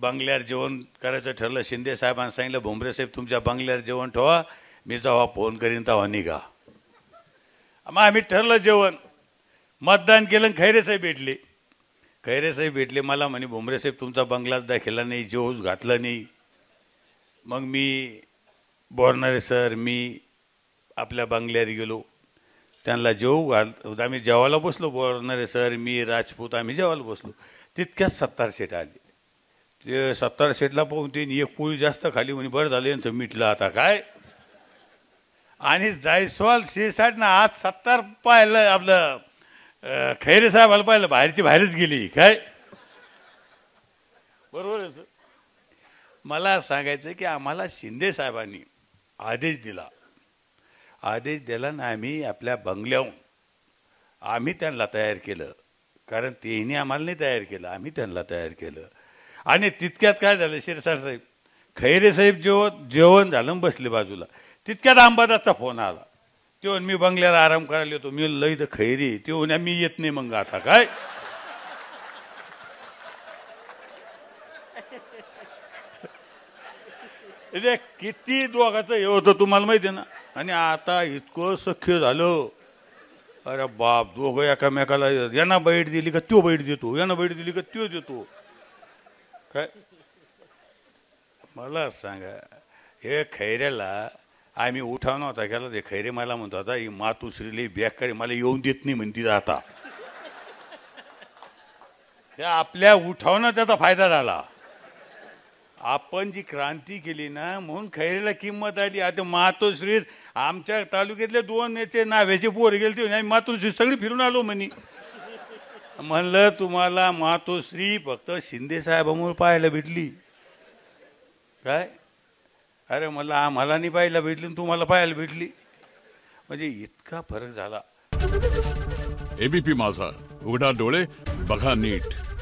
बंगल्यावर जेवण करायचं ठरलं शिंदे साहेबांना सांगितलं भोंबरे साहेब तुमच्या बंगल्यावर जेवण ठेवा मी जावा फोन करीन तेव्हा निघा मग आम्ही ठरलं जेवण मतदान केलं साहेब भेटले साहेब भेटले मला म्हणे साहेब तुमचा बंगलाच दाखवला नाही जेऊस घातला नाही मग मी बोरणारे सर मी आपल्या बंगल्यावर गेलो त्यांना जेवू घाल आम्ही जेवायला बसलो बोरणारे सर मी राजपूत आम्ही जेवायला बसलो तितक्याच सत्तार सीट आली ते सत्तार शेटला पाहून ते एक पोळी जास्त खाली म्हणे बरं झाले यांचं मिटलं आता काय आणि जायस्वाल ना आज सत्तार पाहिलं आपलं खैरे आलं पाहिलं बाहेरची बाहेरच गेली काय बरोबर मला सांगायचं की आम्हाला शिंदे साहेबांनी आदेश दिला आदेश दिला ना आम्ही आपल्या बंगल्याहून आम्ही त्यांना तयार केलं कारण तेही आम्हाला नाही तयार केलं आम्ही त्यांना तयार केलं आणि तितक्यात काय झालं शिरसाट साहेब खैरे साहेब जेव जेवण झालं बसले बाजूला तितक्यात अंबादासचा फोन आला तेव्हा मी बंगल्याला आराम करायला येतो मी लई तर खैरी तेव्हा मी येत नाही मग आता काय म्हणजे किती दोघाचं हे होतं तुम्हाला माहिती ना आणि आता इतकं सख्य झालं अरे बाप दोघं एकामेकाला यांना बैठ दिली का तो बैठ देतो यांना बैठ दिली का तो देतो मला सांगा हे खैऱ्याला आम्ही उठाव नव्हता गेला ते खैरे मला म्हणतो आता ही बेकारी मला येऊन देत नाही म्हणती आता आपल्या उठावनं त्याचा फायदा झाला आपण जी क्रांती केली ना म्हणून खैरेला किंमत आली आता मातोश्री आमच्या तालुक्यातले दोन नेते नाव्याचे पोर गेले ते मातोश्री सगळी फिरून आलो म्हणे म्हणलं तुम्हाला मातोश्री फक्त शिंदे साहेबांमुळे पाहायला भेटली काय अरे मला आम्हाला नाही पाहायला भेटली तुम्हाला पाहायला भेटली म्हणजे इतका फरक झाला एबीपी माझा उघडा डोळे बघा नीट